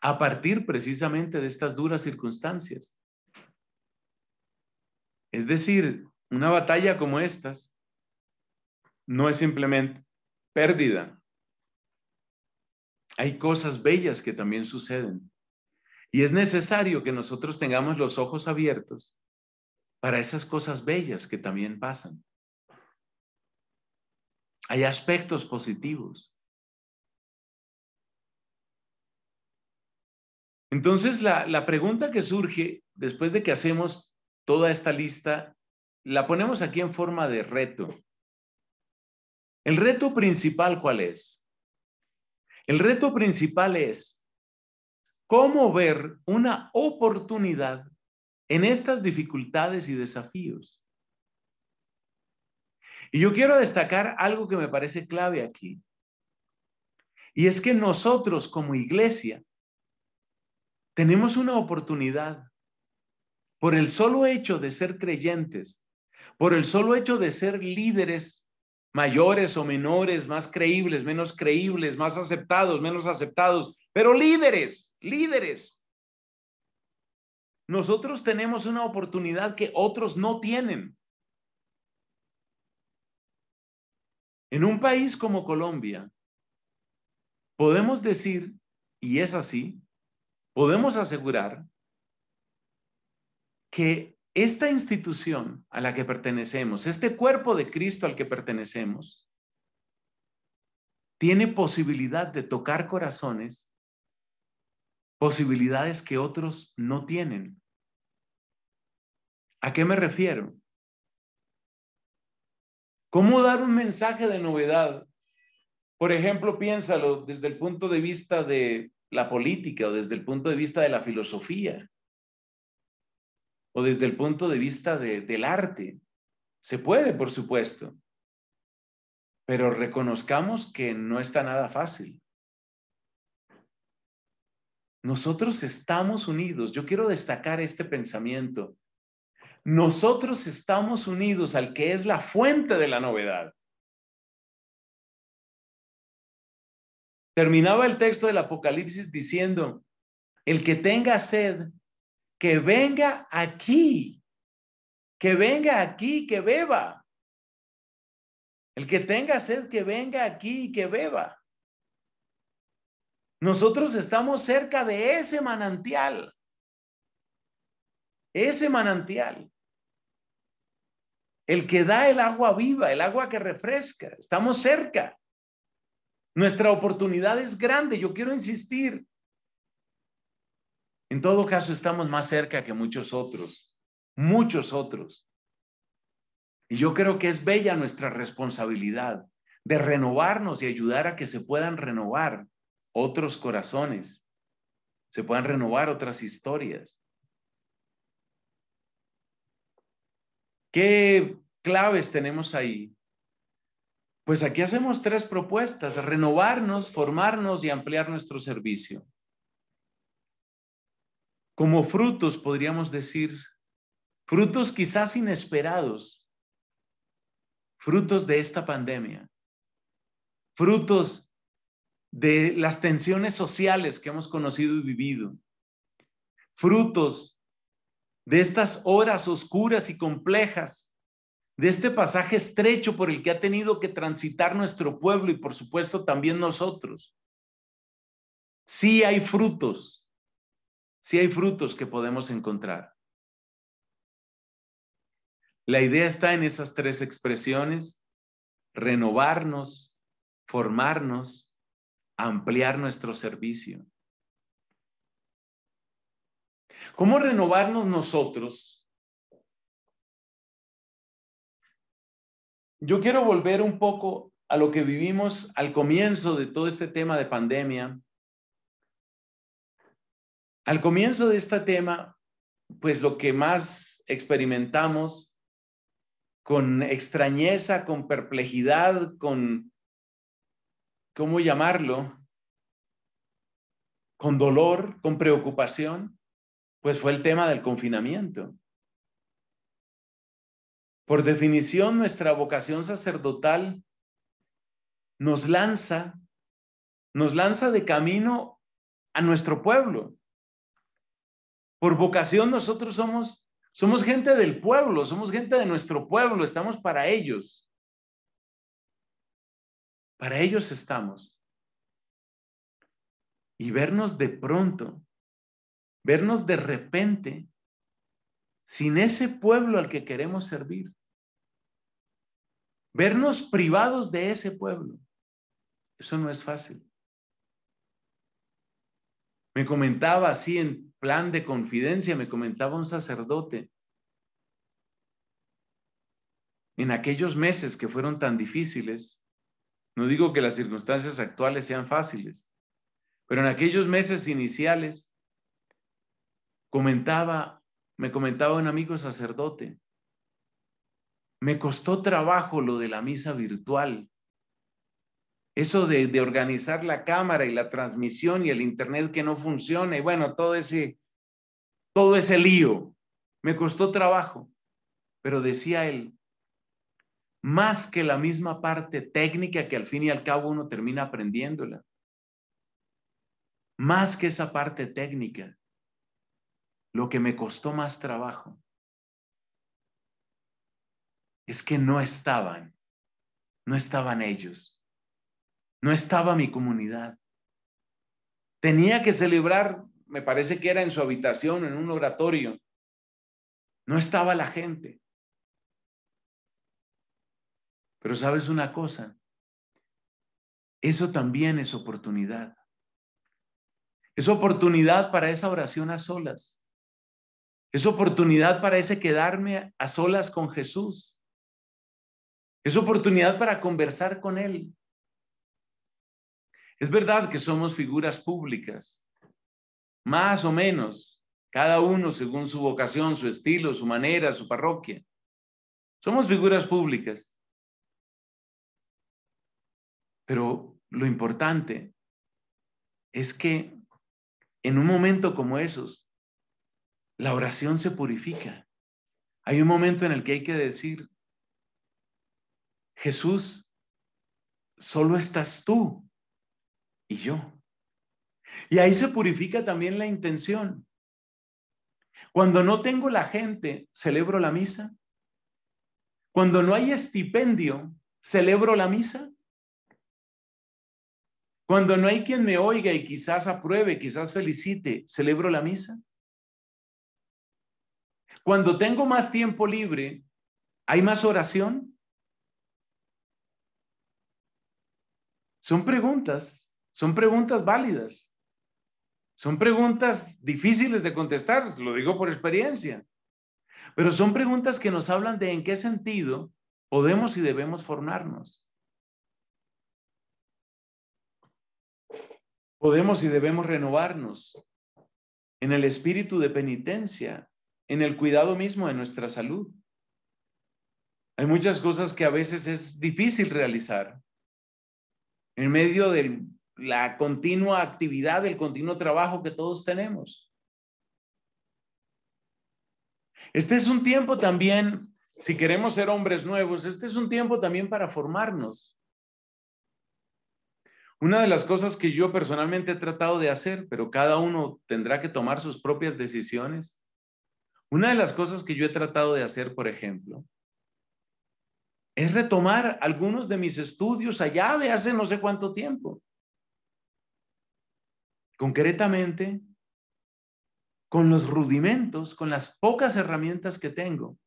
a partir precisamente de estas duras circunstancias. Es decir, una batalla como estas no es simplemente pérdida. Hay cosas bellas que también suceden. Y es necesario que nosotros tengamos los ojos abiertos para esas cosas bellas que también pasan. Hay aspectos positivos. Entonces, la, pregunta que surge después de que hacemos toda esta lista, la ponemos aquí en forma de reto. ¿El reto principal cuál es? El reto principal es cómo ver una oportunidad en estas dificultades y desafíos. Y yo quiero destacar algo que me parece clave aquí. Y es que nosotros como iglesia tenemos una oportunidad. Por el solo hecho de ser creyentes, por el solo hecho de ser líderes mayores o menores, más creíbles, menos creíbles, más aceptados, menos aceptados, pero líderes, líderes. Nosotros tenemos una oportunidad que otros no tienen. En un país como Colombia, podemos decir, y es así, podemos asegurar que esta institución a la que pertenecemos, este cuerpo de Cristo al que pertenecemos, tiene posibilidad de tocar corazones, posibilidades que otros no tienen. ¿A qué me refiero? ¿Cómo dar un mensaje de novedad? Por ejemplo, piénsalo desde el punto de vista de la política o desde el punto de vista de la filosofía o desde el punto de vista del arte. Se puede, por supuesto, pero reconozcamos que no está nada fácil. Nosotros estamos unidos. Yo quiero destacar este pensamiento. Nosotros estamos unidos al que es la fuente de la novedad. Terminaba el texto del Apocalipsis diciendo, el que tenga sed, que venga aquí, que venga aquí, que beba. El que tenga sed, que venga aquí, y que beba. Nosotros estamos cerca de ese manantial. Ese manantial. El que da el agua viva, el agua que refresca. Estamos cerca. Nuestra oportunidad es grande, yo quiero insistir. En todo caso, estamos más cerca que muchos otros, muchos otros. Y yo creo que es bella nuestra responsabilidad de renovarnos y ayudar a que se puedan renovar otros corazones, se puedan renovar otras historias. ¿Qué claves tenemos ahí pues aquí hacemos tres propuestas, renovarnos, formarnos y ampliar nuestro servicio. Como frutos, podríamos decir, frutos quizás inesperados, frutos de esta pandemia, frutos de las tensiones sociales que hemos conocido y vivido, frutos de estas horas oscuras y complejas de este pasaje estrecho por el que ha tenido que transitar nuestro pueblo y por supuesto también nosotros. Sí hay frutos, sí hay frutos que podemos encontrar. La idea está en esas tres expresiones, renovarnos, formarnos, ampliar nuestro servicio. ¿Cómo renovarnos nosotros yo quiero volver un poco a lo que vivimos al comienzo de todo este tema de pandemia. Al comienzo de este tema, pues lo que más experimentamos con extrañeza, con perplejidad, con, ¿cómo llamarlo? Con dolor, con preocupación, pues fue el tema del confinamiento. Por definición, nuestra vocación sacerdotal nos lanza, nos lanza de camino a nuestro pueblo. Por vocación nosotros somos, somos gente del pueblo, somos gente de nuestro pueblo, estamos para ellos. Para ellos estamos. Y vernos de pronto, vernos de repente, sin ese pueblo al que queremos servir vernos privados de ese pueblo. Eso no es fácil. Me comentaba así en plan de confidencia, me comentaba un sacerdote, en aquellos meses que fueron tan difíciles, no digo que las circunstancias actuales sean fáciles, pero en aquellos meses iniciales, comentaba, me comentaba un amigo sacerdote, me costó trabajo lo de la misa virtual. Eso de, organizar la cámara y la transmisión y el internet que no funciona y bueno, todo ese, todo ese lío. Me costó trabajo. Pero decía él, más que la misma parte técnica que al fin y al cabo uno termina aprendiéndola. Más que esa parte técnica, lo que me costó más trabajo es que no estaban, no estaban ellos, no estaba mi comunidad. Tenía que celebrar, me parece que era en su habitación, en un oratorio. No estaba la gente. Pero sabes una cosa, eso también es oportunidad. Es oportunidad para esa oración a solas. Es oportunidad para ese quedarme a solas con Jesús. Es oportunidad para conversar con Él. Es verdad que somos figuras públicas, más o menos, cada uno según su vocación, su estilo, su manera, su parroquia. Somos figuras públicas. Pero lo importante es que en un momento como esos, la oración se purifica. Hay un momento en el que hay que decir, Jesús, solo estás tú y yo. Y ahí se purifica también la intención. Cuando no tengo la gente, celebro la misa. Cuando no hay estipendio, celebro la misa. Cuando no hay quien me oiga y quizás apruebe, quizás felicite, celebro la misa. Cuando tengo más tiempo libre, ¿hay más oración? Son preguntas, son preguntas válidas. Son preguntas difíciles de contestar, lo digo por experiencia. Pero son preguntas que nos hablan de en qué sentido podemos y debemos formarnos. Podemos y debemos renovarnos en el espíritu de penitencia, en el cuidado mismo de nuestra salud. Hay muchas cosas que a veces es difícil realizar en medio de la continua actividad, del continuo trabajo que todos tenemos. Este es un tiempo también, si queremos ser hombres nuevos, este es un tiempo también para formarnos. Una de las cosas que yo personalmente he tratado de hacer, pero cada uno tendrá que tomar sus propias decisiones. Una de las cosas que yo he tratado de hacer, por ejemplo, es retomar algunos de mis estudios allá de hace no sé cuánto tiempo. Concretamente, con los rudimentos, con las pocas herramientas que tengo,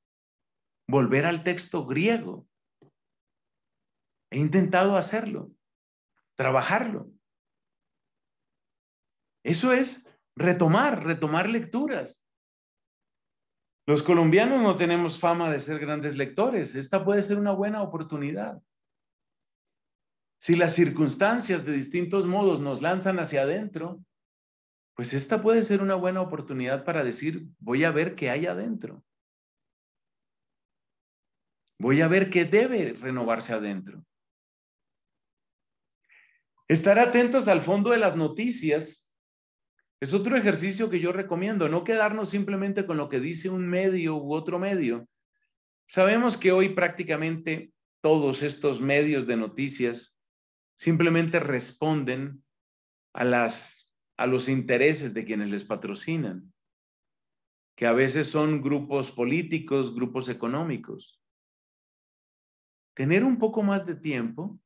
volver al texto griego. He intentado hacerlo, trabajarlo. Eso es retomar, retomar lecturas, los colombianos no tenemos fama de ser grandes lectores. Esta puede ser una buena oportunidad. Si las circunstancias de distintos modos nos lanzan hacia adentro, pues esta puede ser una buena oportunidad para decir, voy a ver qué hay adentro. Voy a ver qué debe renovarse adentro. Estar atentos al fondo de las noticias es otro ejercicio que yo recomiendo, no quedarnos simplemente con lo que dice un medio u otro medio. Sabemos que hoy prácticamente todos estos medios de noticias simplemente responden a, a los intereses de quienes les patrocinan, que a veces son grupos políticos, grupos económicos. Tener un poco más de tiempo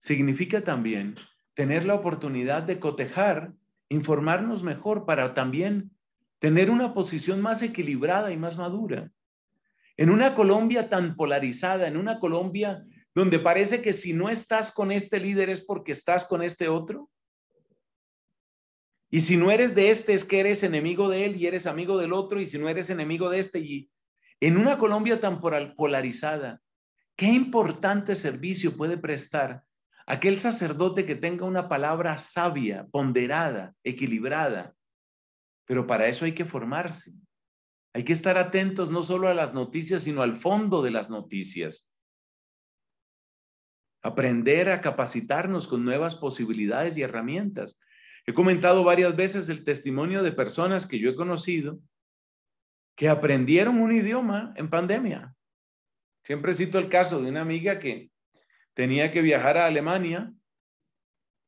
significa también tener la oportunidad de cotejar informarnos mejor para también tener una posición más equilibrada y más madura. En una Colombia tan polarizada, en una Colombia donde parece que si no estás con este líder es porque estás con este otro. Y si no eres de este es que eres enemigo de él y eres amigo del otro y si no eres enemigo de este y en una Colombia tan polarizada, qué importante servicio puede prestar Aquel sacerdote que tenga una palabra sabia, ponderada, equilibrada. Pero para eso hay que formarse. Hay que estar atentos no solo a las noticias, sino al fondo de las noticias. Aprender a capacitarnos con nuevas posibilidades y herramientas. He comentado varias veces el testimonio de personas que yo he conocido que aprendieron un idioma en pandemia. Siempre cito el caso de una amiga que tenía que viajar a Alemania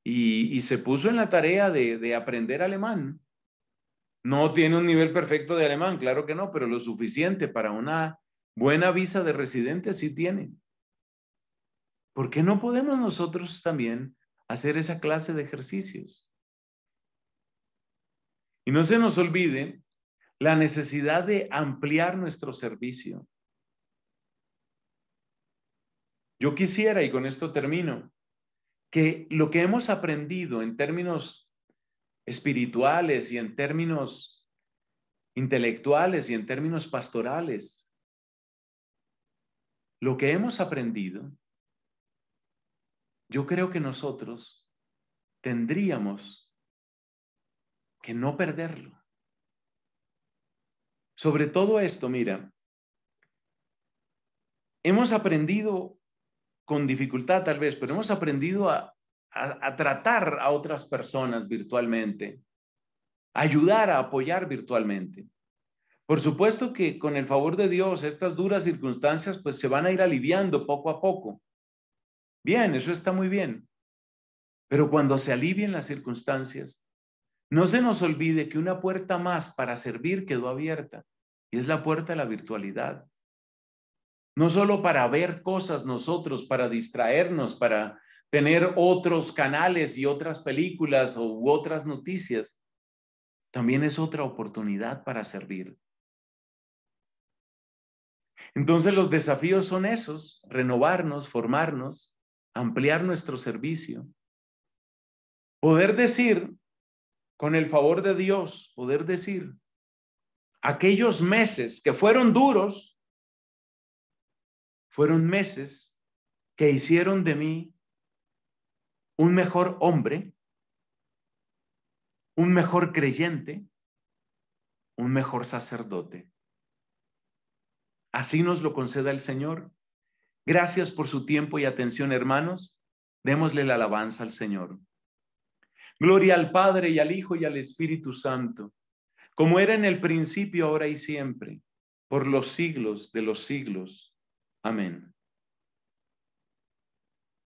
y, se puso en la tarea de, de aprender alemán. No tiene un nivel perfecto de alemán, claro que no, pero lo suficiente para una buena visa de residente sí tiene. ¿Por qué no podemos nosotros también hacer esa clase de ejercicios? Y no se nos olvide la necesidad de ampliar nuestro servicio. Yo quisiera, y con esto termino, que lo que hemos aprendido en términos espirituales y en términos intelectuales y en términos pastorales, lo que hemos aprendido, yo creo que nosotros tendríamos que no perderlo. Sobre todo esto, mira, hemos aprendido con dificultad tal vez, pero hemos aprendido a, tratar a otras personas virtualmente, ayudar, a apoyar virtualmente. Por supuesto que con el favor de Dios, estas duras circunstancias pues se van a ir aliviando poco a poco. Bien, eso está muy bien. Pero cuando se alivien las circunstancias, no se nos olvide que una puerta más para servir quedó abierta y es la puerta de la virtualidad no solo para ver cosas nosotros, para distraernos, para tener otros canales y otras películas u otras noticias, también es otra oportunidad para servir. Entonces los desafíos son esos, renovarnos, formarnos, ampliar nuestro servicio, poder decir, con el favor de Dios, poder decir, aquellos meses que fueron duros, fueron meses que hicieron de mí un mejor hombre, un mejor creyente, un mejor sacerdote. Así nos lo conceda el Señor. Gracias por su tiempo y atención, hermanos. Démosle la alabanza al Señor. Gloria al Padre y al Hijo y al Espíritu Santo, como era en el principio, ahora y siempre, por los siglos de los siglos. Amén.